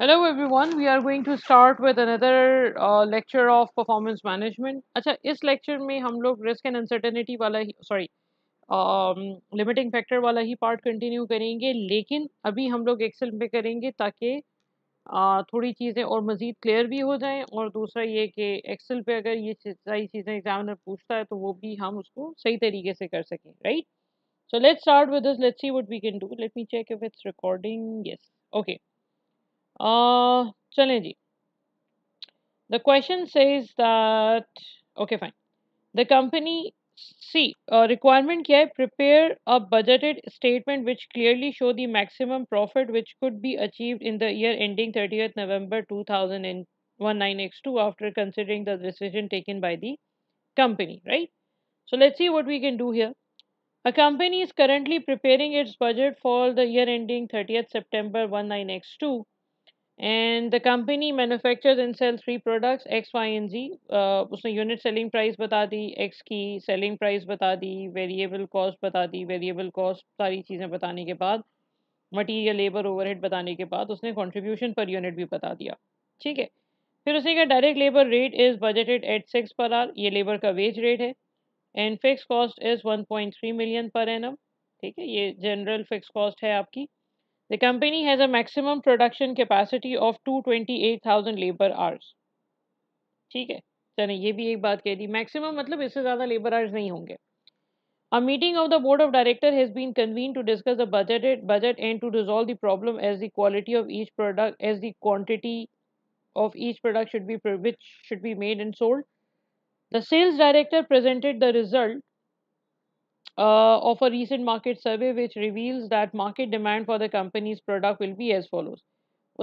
Hello everyone we are going to start with another lecture of performance management अच्छा इस lecture में हम लोग रिस्क एंड अनसर्टेनिटी वाला ही सॉरी लिमिटिंग फैक्टर वाला ही पार्ट कंटिन्यू करेंगे लेकिन अभी हम लोग एक्सेल पे करेंगे ताकि uh, थोड़ी चीज़ें और मज़ीद क्लियर भी हो जाएं और दूसरा ये कि एक्सेल पे अगर ये सारी चीज़ें एग्जामिनर पूछता है तो वो भी हम उसको सही तरीके से कर सकें right so let's start with this let's see what we can do let me check if it's recording yes okay uh, चलें the question says that okay fine the company c uh, requirement kya hai prepare a budgeted statement which clearly show the maximum profit which could be achieved in the year ending 30th november 2019x2 after considering the decision taken by the company right so let's see what we can do here a company is currently preparing its budget for the year ending 30th september 19x2 and the company manufacture and sell three products X Y and Z उसने unit selling price बता दी X की selling price बता दी variable cost बता दी variable cost सारी चीज़ें बताने के बाद मटीरियल लेबर ओवरहेड बताने के बाद उसने कंट्रीब्यूशन पर यूनिट भी बता दिया ठीक है फिर उसने कहा direct labour rate is budgeted at six per hour ये लेबर का वेज रेट है and fixed cost is one point three million per annum ठीक है ये जनरल फिक्स कॉस्ट है आपकी The company has a maximum production capacity of 228,000 labor hours. ठीक है चले ये भी एक बात कह दी मैक्सिमम मतलब इससे ज़्यादा लेबर आवर्स नहीं होंगे A meeting of the board of directors has been convened to discuss the budgeted budget and to resolve the problem as the quality of each product as the quantity of each product should be which should be made and sold. The sales director presented the result uh, of a recent market survey which reveals that market demand for the company's product will be as follows.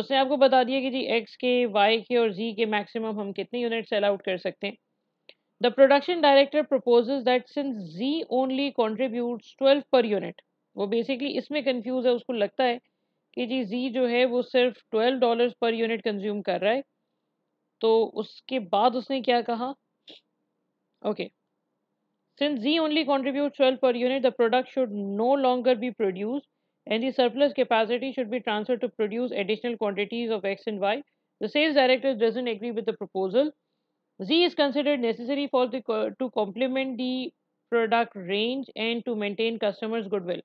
उसने आपको बता दिया कि जी x के Y के और जी के maximum हम कितने यूनिट सेल आउट कर सकते हैं the production director proposes that since Z only contributes twelve per unit वो बेसिकली इसमें कन्फ्यूज है उसको लगता है कि जी जी जो है वो सिर्फ twelve dollar per unit consume कर रहा है तो उसके बाद उसने क्या कहा okay okay. Since Z only contributes 12 per unit, the product should no longer be produced and the surplus capacity should be transferred to produce additional quantities of X and Y. The sales director doesn't agree with the proposal. Z is considered necessary for the to complement the product range and to maintain customers goodwill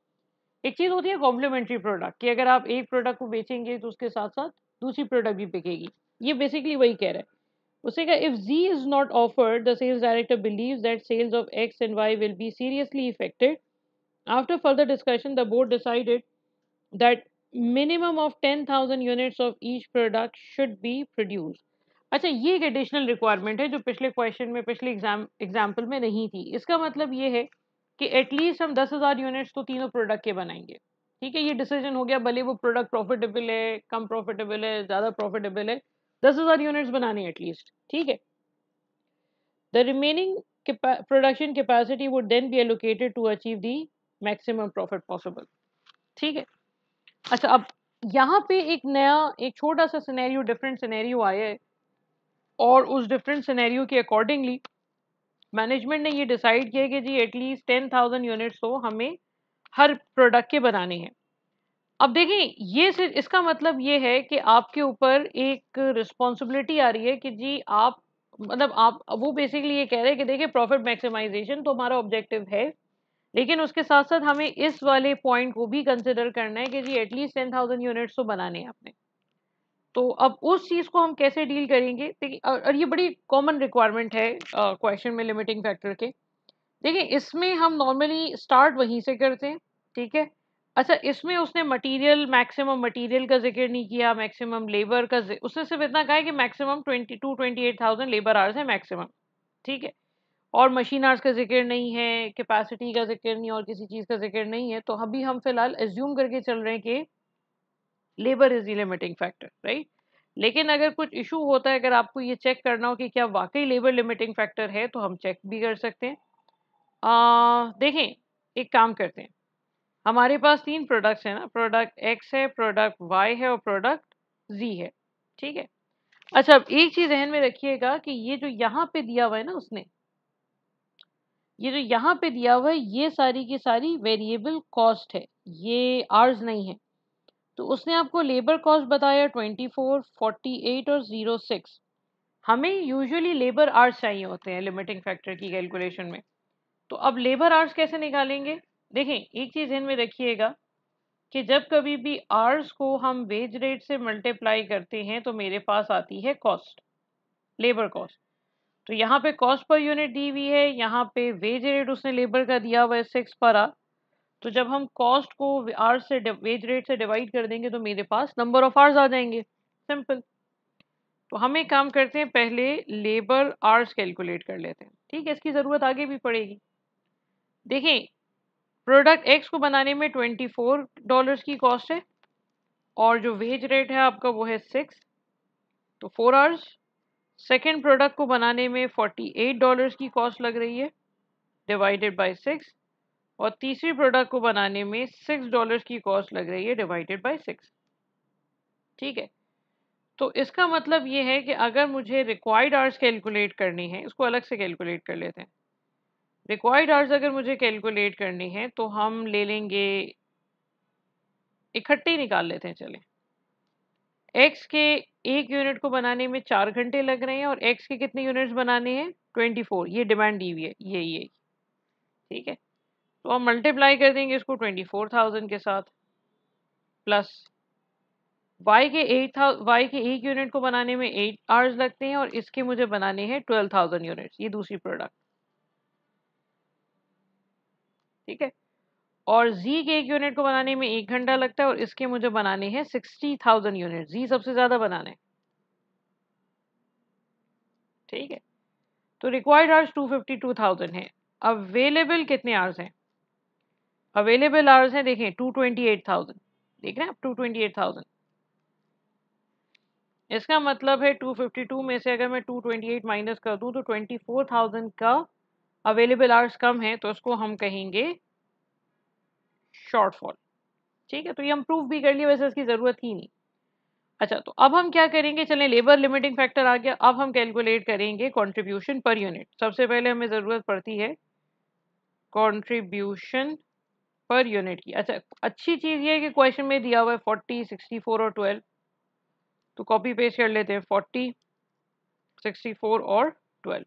एक चीज़ होती है complementary product कि अगर आप एक product को बेचेंगे तो उसके साथ साथ दूसरी प्रोडक्ट भी बिकेगी ये बेसिकली वही कह रहा है उसने if Z is not offered the sales director believe that sales of X and Y will be seriously affected after further discussion the board decided that minimum of ten thousand units of each product should be produce अच्छा ये एक additional requirement है जो पिछले question में पिछले exam example में नहीं थी इसका मतलब ये है कि एटलीस्ट हम दस हज़ार यूनिट्स तो तीनों प्रोडक्ट के बनाएंगे ठीक है ये डिसीजन हो गया भले वो प्रोडक्ट प्रॉफिटेबल है कम प्रॉफिटेबल है ज़्यादा प्रॉफिटेबल है दस हजार यूनिट्स बनानी एटलीस्ट ठीक है the remaining production capacity would then be allocated to achieve the maximum profit possible ठीक है अच्छा अब यहाँ पे एक नया एक छोटा सा सिनेरियो डिफरेंट सिनेरियो आया है और उस डिफरेंट सिनेरियो के अकॉर्डिंगली मैनेजमेंट ने ये डिसाइड किया कि Z at least ten thousand units तो हमें हर प्रोडक्ट के बनाने हैं अब देखिए ये सिर्फ इसका मतलब ये है कि आपके ऊपर एक रिस्पॉन्सिबिलिटी आ रही है कि जी आप मतलब आप वो बेसिकली ये कह रहे हैं कि देखिए प्रॉफिट मैक्सिमाइजेशन तो हमारा ऑब्जेक्टिव है लेकिन उसके साथ साथ हमें इस वाले पॉइंट को भी कंसिडर करना है कि Z at least ten thousand units तो बनाने हैं आपने तो अब उस चीज़ को हम कैसे डील करेंगे देखिए और ये बड़ी कॉमन रिक्वायरमेंट है क्वेश्चन में लिमिटिंग फैक्टर के देखिए इसमें हम नॉर्मली स्टार्ट वहीं से करते हैं ठीक है अच्छा इसमें उसने मटेरियल मैक्सिमम मटेरियल का जिक्र नहीं किया मैक्सिमम लेबर का उसने सिर्फ इतना कहा है कि maximum twenty two twenty eight thousand labour hours है मैक्सिमम ठीक है और मशीन आर्स का जिक्र नहीं है कैपेसिटी का जिक्र नहीं और किसी चीज़ का जिक्र नहीं है तो अभी हम फिलहाल एज्यूम करके चल रहे हैं कि labour is a limiting factor right लेकिन अगर कुछ इशू होता है अगर आपको ये चेक करना हो कि क्या वाकई लेबर लिमिटिंग फैक्टर है तो हम चेक भी कर सकते हैं आ, देखें एक काम करते हैं हमारे पास तीन प्रोडक्ट्स हैं ना प्रोडक्ट एक्स है प्रोडक्ट वाई है और प्रोडक्ट जी है ठीक है अच्छा अब एक चीज एहन में रखिएगा कि ये जो यहाँ पे दिया हुआ है ना उसने ये जो यहाँ पे दिया हुआ है ये सारी की सारी वेरिएबल कॉस्ट है ये आर्स नहीं है तो उसने आपको लेबर कॉस्ट बताया ट्वेंटी फोर फोर्टी एट और ज़ीरो सिक्स हमें यूजुअली लेबर आर्स चाहिए होते हैं लिमिटिंग फैक्टर की कैलकुलेशन में तो अब लेबर आर्स कैसे निकालेंगे देखें एक चीज़ इनमें रखिएगा कि जब कभी भी आर्स को हम वेज रेट से मल्टीप्लाई करते हैं तो मेरे पास आती है कॉस्ट लेबर कॉस्ट तो यहाँ पे कॉस्ट पर यूनिट दी हुई है यहाँ पे वेज रेट उसने लेबर का दिया हुआ है सिक्स पर आ तो जब हम कॉस्ट को आर्स से वेज रेट से डिवाइड कर देंगे तो मेरे पास नंबर ऑफ आर्स आ जाएंगे सिंपल तो हम एक काम करते हैं पहले लेबर आर्स कैलकुलेट कर लेते हैं ठीक है इसकी ज़रूरत आगे भी पड़ेगी देखें प्रोडक्ट एक्स को बनाने में ट्वेंटी फोर डॉलर की कॉस्ट है और जो वेज रेट है आपका वो है सिक्स तो फोर आवर्स सेकेंड प्रोडक्ट को बनाने में फोर्टी एट डॉलर्स की कॉस्ट लग रही है डिवाइडेड बाई सिक्स और तीसरी प्रोडक्ट को बनाने में सिक्स डॉलर्स की कॉस्ट लग रही है डिवाइडेड बाई सिक्स ठीक है तो इसका मतलब ये है कि अगर मुझे रिक्वायर्ड आवर्स कैलकुलेट करनी है इसको अलग से कैलकुलेट कर लेते हैं रिक्वायर्ड आर्स अगर मुझे कैलकुलेट करनी है तो हम ले लेंगे इकट्ठे निकाल लेते हैं चले एक्स के एक यूनिट को बनाने में चार घंटे लग रहे हैं और एक्स के कितने यूनिट्स बनाने हैं ट्वेंटी फोर ये डिमांड दी हुई है ये ये ठीक है तो हम मल्टीप्लाई कर देंगे इसको ट्वेंटी फोर थाउजेंड के साथ प्लस वाई के एट वाई के एक यूनिट को बनाने में एट आवर्स लगते हैं और इसके मुझे बनाने हैं ट्वेल्व थाउजेंड यूनिट्स ये दूसरी प्रोडक्ट ठीक है और Z के एक यूनिट को बनाने में एक घंटा लगता है और इसके मुझे बनाने हैं सिक्सटी थाउजेंड यूनिट जी सबसे ज़्यादा बनाने ठीक है तो required hours two fifty two thousand है अवेलेबल कितने आवर्स हैं अवेलेबल आवर्स हैं देखें टू ट्वेंटी एट थाउजेंड देख रहे हैं आप टू ट्वेंटी एट थाउजेंड इसका मतलब है टू फिफ्टी टू में से अगर मैं टू ट्वेंटी एट माइनस कर दूं तो ट्वेंटी फोर थाउजेंड का अवेलेबल आवर्स कम है तो उसको हम कहेंगे शॉर्टफॉल ठीक है तो ये हम प्रूफ भी कर लिए वैसे इसकी ज़रूरत ही नहीं अच्छा तो अब हम क्या करेंगे चलें लेबर लिमिटिंग फैक्टर आ गया अब हम कैलकुलेट करेंगे कंट्रीब्यूशन पर यूनिट सबसे पहले हमें ज़रूरत पड़ती है कंट्रीब्यूशन पर यूनिट की अच्छा अच्छी चीज़ ये है कि क्वेश्चन में दिया हुआ है फोर्टी सिक्सटी फोर और ट्वेल्व तो कॉपी पेस्ट कर लेते हैं फोर्टी सिक्सटी फोर और ट्वेल्व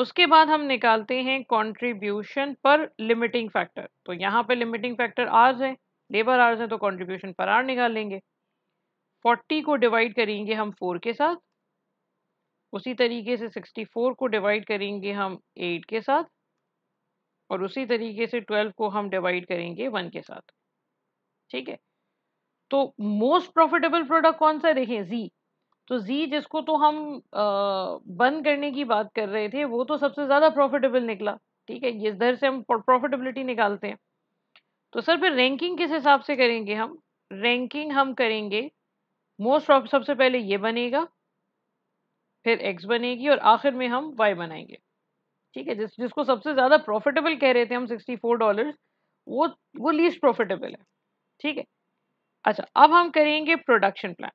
उसके बाद हम निकालते हैं कंट्रीब्यूशन पर लिमिटिंग फैक्टर तो यहाँ पे लिमिटिंग फैक्टर आर्स है लेबर आर्स हैं तो कंट्रीब्यूशन पर आर निकाल लेंगे 40 को डिवाइड करेंगे हम 4 के साथ उसी तरीके से 64 को डिवाइड करेंगे हम 8 के साथ और उसी तरीके से 12 को हम डिवाइड करेंगे 1 के साथ ठीक है तो मोस्ट प्रॉफिटेबल प्रोडक्ट कौन सा देखें जी तो जी जिसको तो हम बंद करने की बात कर रहे थे वो तो सबसे ज़्यादा प्रॉफिटेबल निकला ठीक है इधर से हम प्रॉफिटेबिलिटी निकालते हैं तो सर फिर रैंकिंग किस हिसाब से करेंगे हम रैंकिंग हम करेंगे मोस्ट प्रॉफिट सबसे पहले ये बनेगा फिर एक्स बनेगी और आखिर में हम वाई बनाएंगे ठीक है जिस जिसको सबसे ज़्यादा प्रॉफिटेबल कह रहे थे हम सिक्सटी फोर डॉलर वो वो लीस्ट प्रॉफिटेबल है ठीक है अच्छा अब हम करेंगे प्रोडक्शन प्लान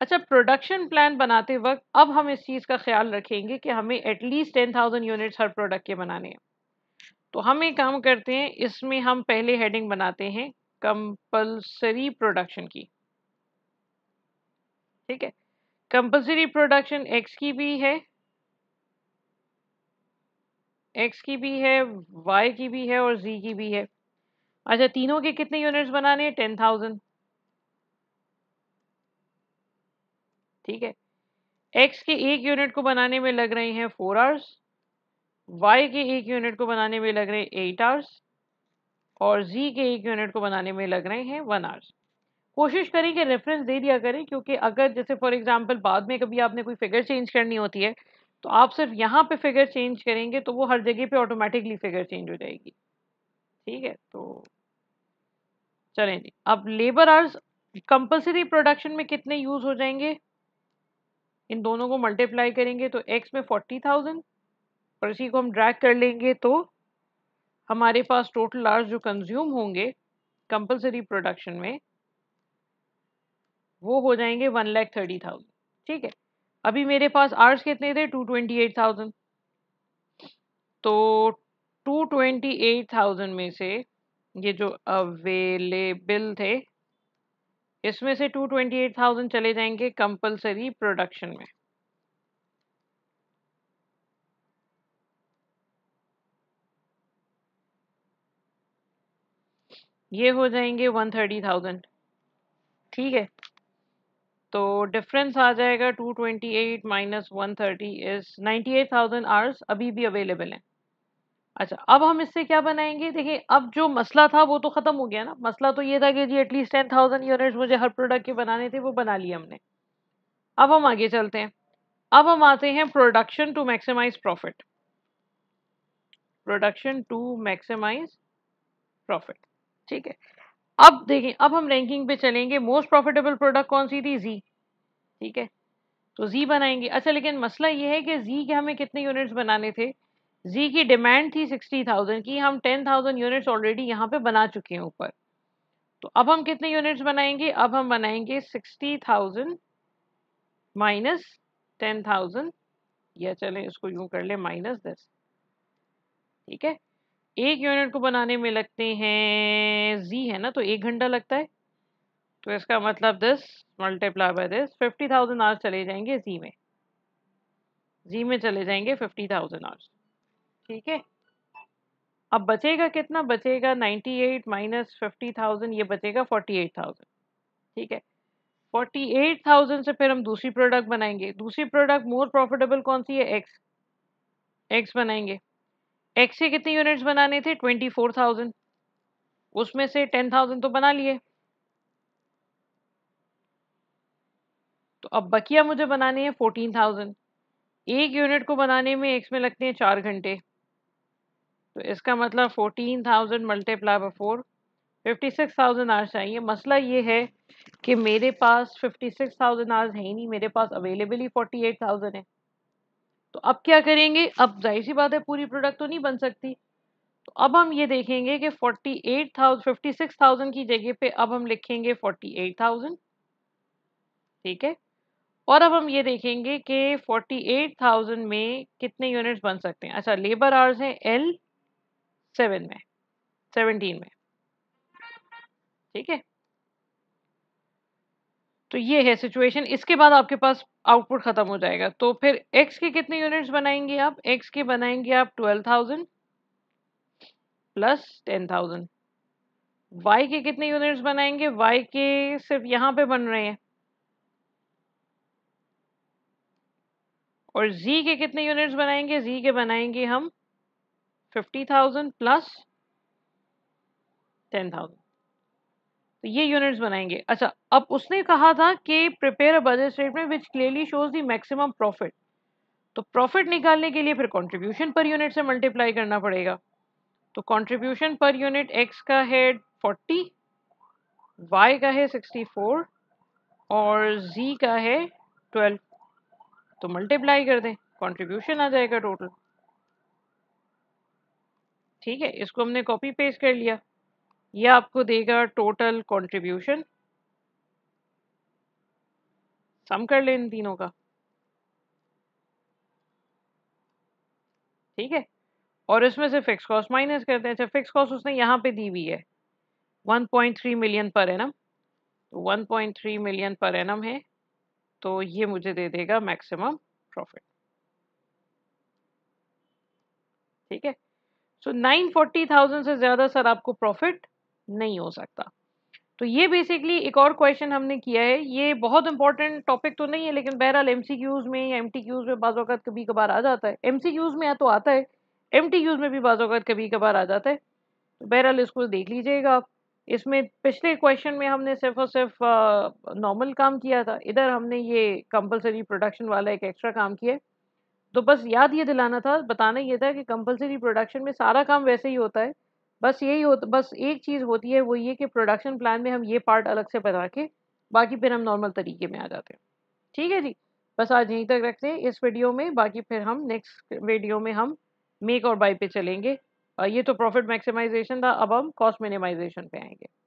अच्छा प्रोडक्शन प्लान बनाते वक्त अब हम इस चीज़ का ख्याल रखेंगे कि हमें एटलीस्ट टेन थाउजेंड यूनिट्स हर प्रोडक्ट के बनाने हैं तो हम एक काम करते हैं इसमें हम पहले हेडिंग बनाते हैं कंपल्सरी प्रोडक्शन की ठीक है कंपल्सरी प्रोडक्शन एक्स की भी है एक्स की भी है वाई की भी है और जी की भी है अच्छा तीनों के कितने यूनिट्स बनाने हैं टेन थाउजेंड ठीक है एक्स के एक यूनिट को बनाने में लग रहे हैं फोर आवर्स वाई के एक यूनिट को बनाने में लग रहे हैं एट आवर्स और जी के एक यूनिट को बनाने में लग रहे हैं वन आवर्स कोशिश करें कि रेफरेंस दे दिया करें क्योंकि अगर जैसे फॉर एग्जांपल बाद में कभी आपने कोई फिगर चेंज करनी होती है तो आप सिर्फ यहाँ पे फिगर चेंज करेंगे तो वो हर जगह पे ऑटोमेटिकली फिगर चेंज हो जाएगी ठीक है तो चलें जी अब लेबर आवर्स कंपलसरी प्रोडक्शन में कितने यूज़ हो जाएंगे इन दोनों को मल्टीप्लाई करेंगे तो एक्स में फोर्टी थाउजेंड और इसी को हम ड्रैग कर लेंगे तो हमारे पास टोटल आर्स जो कंज्यूम होंगे कंपलसरी प्रोडक्शन में वो हो जाएंगे वन लैख थर्टी थाउजेंड ठीक है अभी मेरे पास आर्स कितने थे टू ट्वेंटी एट थाउजेंड तो टू ट्वेंटी एट थाउजेंड में से ये जो अवेलेबल थे इसमें से 228,000 चले जाएंगे कंपलसरी प्रोडक्शन में ये हो जाएंगे 130,000 ठीक है तो डिफरेंस आ जाएगा 228 माइनस 130 इज 98,000 आवर्स अभी भी अवेलेबल हैं अच्छा अब हम इससे क्या बनाएंगे देखिए अब जो मसला था वो तो ख़त्म हो गया ना मसला तो ये था कि Z at least ten thousand units मुझे हर प्रोडक्ट के बनाने थे वो बना लिए हमने अब हम आगे चलते हैं अब हम आते हैं production to maximise profit production to maximise profit ठीक है अब देखें अब हम रैंकिंग पे चलेंगे मोस्ट प्रॉफिटेबल प्रोडक्ट कौन सी थी जी ठीक है तो जी बनाएंगे अच्छा लेकिन मसला ये है कि जी के हमें कितने यूनिट्स बनाने थे जी की डिमांड थी सिक्सटी थाउजेंड की हम टेन थाउजेंड यूनिट्स ऑलरेडी यहाँ पे बना चुके हैं ऊपर तो अब हम कितने यूनिट्स बनाएंगे अब हम बनाएंगे sixty thousand minus ten thousand या चलें इसको यूं कर ले माइनस दस ठीक है एक यूनिट को बनाने में लगते हैं जी है ना तो एक घंटा लगता है तो इसका मतलब दस मल्टीप्लाई बाय दस फिफ्टी थाउजेंड आवर्स चले जाएंगे जी में जी में चले जाएंगे फिफ्टी थाउजेंड आवर्स ठीक है अब बचेगा कितना बचेगा 98 एट माइनस फिफ्टी थाउजेंड ये बचेगा 48,000 ठीक है 48,000 से फिर हम दूसरी प्रोडक्ट बनाएंगे दूसरी प्रोडक्ट मोर प्रॉफिटेबल कौन सी है एक्स एक्स बनाएंगे एक्स से कितने यूनिट्स बनाने थे 24,000 उसमें से 10,000 तो बना लिए तो अब बकिया मुझे बनाने हैं 14,000 एक यूनिट को बनाने में एक्स में लगते हैं चार घंटे तो इसका मतलब fourteen thousand multiply by four fifty six thousand hours चाहिए मसला ये है कि मेरे पास फिफ्टी सिक्स थाउजेंड आवर्स है ही नहीं मेरे पास अवेलेबल ही फोर्टी एट थाउजेंड है तो अब क्या करेंगे अब जाहिर सी बात है पूरी प्रोडक्ट तो नहीं बन सकती तो अब हम ये देखेंगे कि forty eight thousand fifty six thousand की जगह पे अब हम लिखेंगे फोर्टी एट थाउजेंड ठीक है और अब हम ये देखेंगे कि 48,000 में कितने यूनिट्स बन सकते हैं अच्छा लेबर आवर्स हैं एल सेवन में सेवनटीन में ठीक है तो ये है सिचुएशन इसके बाद आपके पास आउटपुट ख़त्म हो जाएगा तो फिर एक्स के कितने यूनिट्स बनाएंगे आप एक्स के बनाएंगे आप twelve thousand plus ten thousand Y के कितने यूनिट्स बनाएंगे वाई के सिर्फ यहाँ पे बन रहे हैं और जी के कितने यूनिट्स बनाएंगे जी के बनाएंगे हम fifty thousand plus ten thousand तो ये यूनिट्स बनाएंगे अच्छा अब उसने कहा था कि prepare a budget statement which clearly shows the maximum profit तो प्रॉफिट निकालने के लिए फिर कंट्रीब्यूशन पर यूनिट से मल्टीप्लाई करना पड़ेगा तो कंट्रीब्यूशन पर यूनिट एक्स का है फोर्टी वाई का है सिक्सटी फोर और जी का है ट्वेल्व तो मल्टीप्लाई कर दें कंट्रीब्यूशन आ जाएगा टोटल ठीक है इसको हमने कॉपी पेस्ट कर लिया यह आपको देगा टोटल कंट्रीब्यूशन सम कर ले इन तीनों का ठीक है और इसमें से फिक्स कॉस्ट माइनस करते हैं अच्छा फिक्स कॉस्ट उसने यहाँ पे दी हुई है 1.3 मिलियन पर एनम तो 1.3 मिलियन पर एनम है तो ये मुझे दे देगा मैक्सिमम प्रॉफिट ठीक है सो नाइन फोर्टी थाउजेंड से ज़्यादा सर आपको प्रॉफिट नहीं हो सकता तो ये बेसिकली एक और क्वेश्चन हमने किया है ये बहुत इंपॉर्टेंट टॉपिक तो नहीं है लेकिन बहरहाल एम में या एम में बाज़ अवत कभी कभार आ जाता है एम में या तो आता है एम में भी बाज़ अवत कभी कभार आ जाता है तो बहरहाल इसको देख लीजिएगा आप इसमें पिछले क्वेश्चन में हमने सिर्फ और सिर्फ नॉर्मल काम किया था इधर हमने ये कंपलसरी प्रोडक्शन वाला एक एक्स्ट्रा काम किया है तो बस याद ये दिलाना था बताना ये था कि कंपलसरी प्रोडक्शन में सारा काम वैसे ही होता है बस यही होता बस एक चीज़ होती है वो ये कि प्रोडक्शन प्लान में हम ये पार्ट अलग से बना के बाकी फिर हम नॉर्मल तरीके में आ जाते हैं ठीक है जी बस आज यहीं तक रखते हैं इस वीडियो में बाकी फिर हम नेक्स्ट वीडियो में हम मेक और बाई पे चलेंगे ये तो प्रॉफिट मैक्सिमाइजेशन था अब हम कॉस्ट मिनिमाइजेशन पे आएंगे